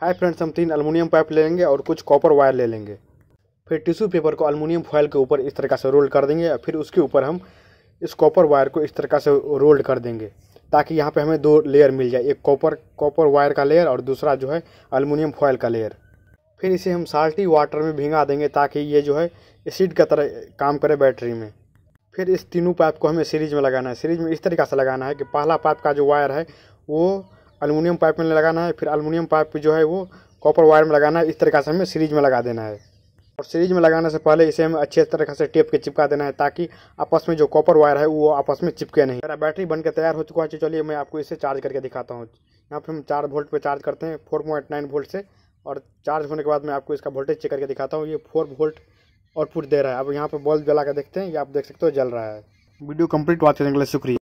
hi friends हम तीन aluminium pipe ले लेंगे और कुछ कॉपर वायर ले लेंगे फिर टिश्यू पेपर को अलमुनियम फॉयल के ऊपर इस तरह से रोल कर देंगे और फिर उसके ऊपर हम इस कॉपर वायर को इस तरह से रोल्ड कर देंगे ताकि यहाँ पे हमें दो लेयर मिल जाए एक कॉपर कॉपर वायर का लेयर और दूसरा जो है अलमुनियम फॉयल का लेयर फिर इसे हम साल्टी वाटर में भिंगा देंगे ताकि ये जो है एसिड का तरह काम करे बैटरी में फिर इस तीनों पाइप को हमें सीरीज में लगाना है सीरीज में इस तरीका से लगाना है कि पहला पाइप का जो वायर है वो अलमिनियम पाइप में लगाना है फिर अलमिनियम पाइप जो है वो कॉपर वायर में लगाना है इस तरीके से हमें सीरीज में लगा देना है और सीरीज में लगाने से पहले इसे हमें अच्छे तरह से टेप के चिपका देना है ताकि आपस में जो कॉपर वायर है वो आपस में चिपके नहीं मेरा बैटरी बनकर तैयार हो चुका है चलिए मैं आपको इसे चार्ज करके दिखाता हूँ यहाँ पर हम चार वोल्ट पर चार्ज करते हैं फोर पॉइंट नाइन वोल्ट से और चार्ज होने के बाद मैं आपको इसका वोल्टेज चेक करके दिखाता हूँ ये फोर वोल्ट आउटपुट दे रहा है अब यहाँ पर बल्ब जला देखते हैं ये आप देख सकते हो जल रहा है वीडियो कम्प्लीट वॉच करने के लिए शुक्रिया